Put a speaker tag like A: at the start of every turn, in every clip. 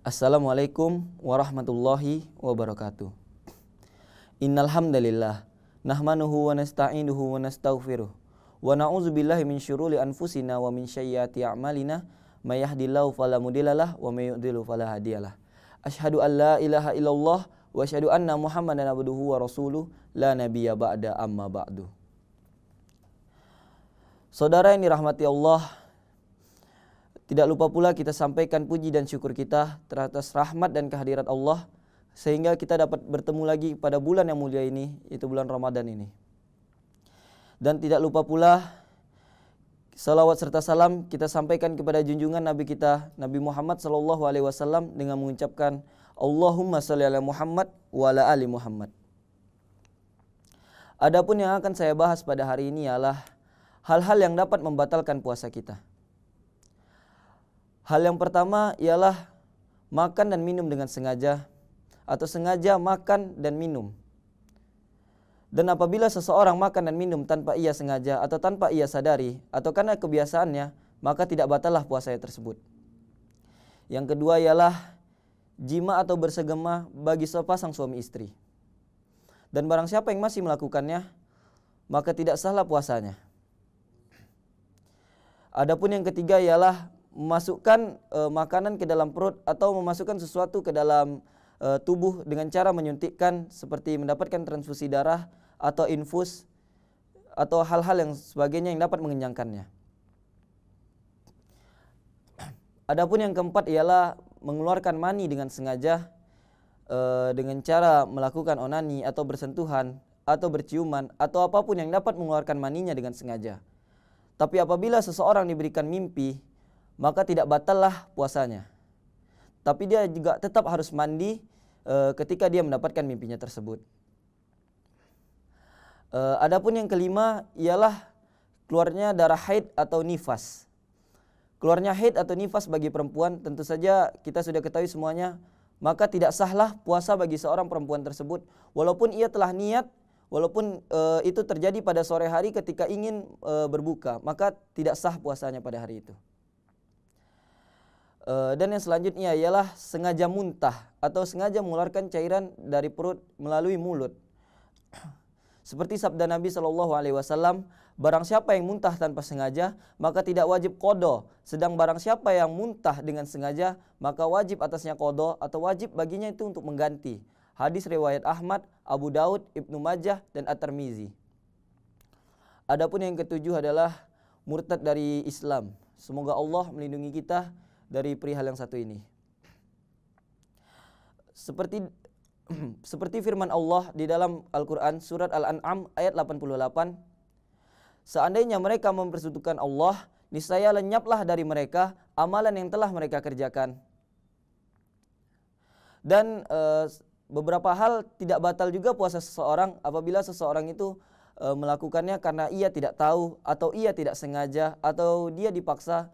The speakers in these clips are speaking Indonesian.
A: Assalamualaikum warahmatullahi wabarakatuh. Innal hamdalillah nahmanuhu wa nasta'inuhu wa nastaghfiruh wa na'udzubillahi min syururi anfusina wa min syayyiati a'malina may yahdihillahu fala mudhillalah wa may yudhlilhu fala hadiyalah. Asyhadu an la ilaha illallah wa asyhadu anna Muhammadan abduhu wa rasuluh la nabiyya ba'da amma ba'du. Saudara yang dirahmati Allah tidak lupa pula kita sampaikan puji dan syukur kita teratas rahmat dan kehadirat Allah sehingga kita dapat bertemu lagi pada bulan yang mulia ini yaitu bulan Ramadan ini. Dan tidak lupa pula salawat serta salam kita sampaikan kepada junjungan Nabi kita Nabi Muhammad sallallahu alaihi wasallam dengan mengucapkan Allahumma shalli ala Muhammad wa ala ali Muhammad. Adapun yang akan saya bahas pada hari ini ialah hal-hal yang dapat membatalkan puasa kita. Hal yang pertama ialah makan dan minum dengan sengaja atau sengaja makan dan minum. Dan apabila seseorang makan dan minum tanpa ia sengaja atau tanpa ia sadari atau karena kebiasaannya, maka tidak batalah puasa tersebut. Yang kedua ialah jima atau bersegema bagi sepasang suami istri. Dan barang siapa yang masih melakukannya, maka tidak salah puasanya. Adapun yang ketiga ialah memasukkan uh, makanan ke dalam perut atau memasukkan sesuatu ke dalam uh, tubuh dengan cara menyuntikkan seperti mendapatkan transfusi darah atau infus atau hal-hal yang sebagainya yang dapat mengenyangkannya. Adapun yang keempat ialah mengeluarkan mani dengan sengaja uh, dengan cara melakukan onani atau bersentuhan atau berciuman atau apapun yang dapat mengeluarkan maninya dengan sengaja. Tapi apabila seseorang diberikan mimpi maka tidak batallah puasanya. Tapi dia juga tetap harus mandi e, ketika dia mendapatkan mimpinya tersebut. E, adapun yang kelima ialah keluarnya darah haid atau nifas. Keluarnya haid atau nifas bagi perempuan tentu saja kita sudah ketahui semuanya, maka tidak sahlah puasa bagi seorang perempuan tersebut walaupun ia telah niat walaupun e, itu terjadi pada sore hari ketika ingin e, berbuka, maka tidak sah puasanya pada hari itu. Eh, dan yang selanjutnya ialah sengaja muntah atau sengaja mengeluarkan cairan dari perut melalui mulut. Seperti sabda Nabi Shallallahu Alaihi Wasallam, barang siapa yang muntah tanpa sengaja, maka tidak wajib kodo. Sedang barang siapa yang muntah dengan sengaja, maka wajib atasnya kodo atau wajib baginya itu untuk mengganti. Hadis riwayat Ahmad, Abu Daud, Ibnu Majah, dan At-Tirmizi. Adapun yang ketujuh adalah murtad dari Islam. Semoga Allah melindungi kita dari perihal yang satu ini. Seperti seperti firman Allah di dalam Al-Qur'an surat Al-An'am ayat 88 Seandainya mereka mempersutukan Allah, niscaya lenyaplah dari mereka amalan yang telah mereka kerjakan. Dan e, beberapa hal tidak batal juga puasa seseorang apabila seseorang itu eh, melakukannya karena ia tidak tahu atau ia tidak sengaja atau dia dipaksa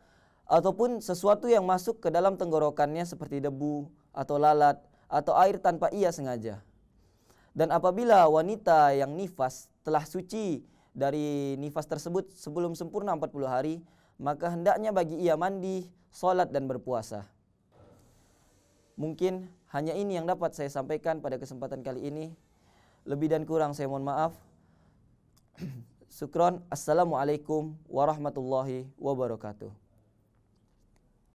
A: ataupun sesuatu yang masuk ke dalam tenggorokannya seperti debu atau lalat atau air tanpa ia sengaja. Dan apabila wanita yang nifas telah suci dari nifas tersebut sebelum sempurna 40 hari, maka hendaknya bagi ia mandi, sholat dan berpuasa. Mungkin hanya ini yang dapat saya sampaikan pada kesempatan kali ini. Lebih dan kurang saya mohon maaf. Sukron, Assalamualaikum warahmatullahi wabarakatuh.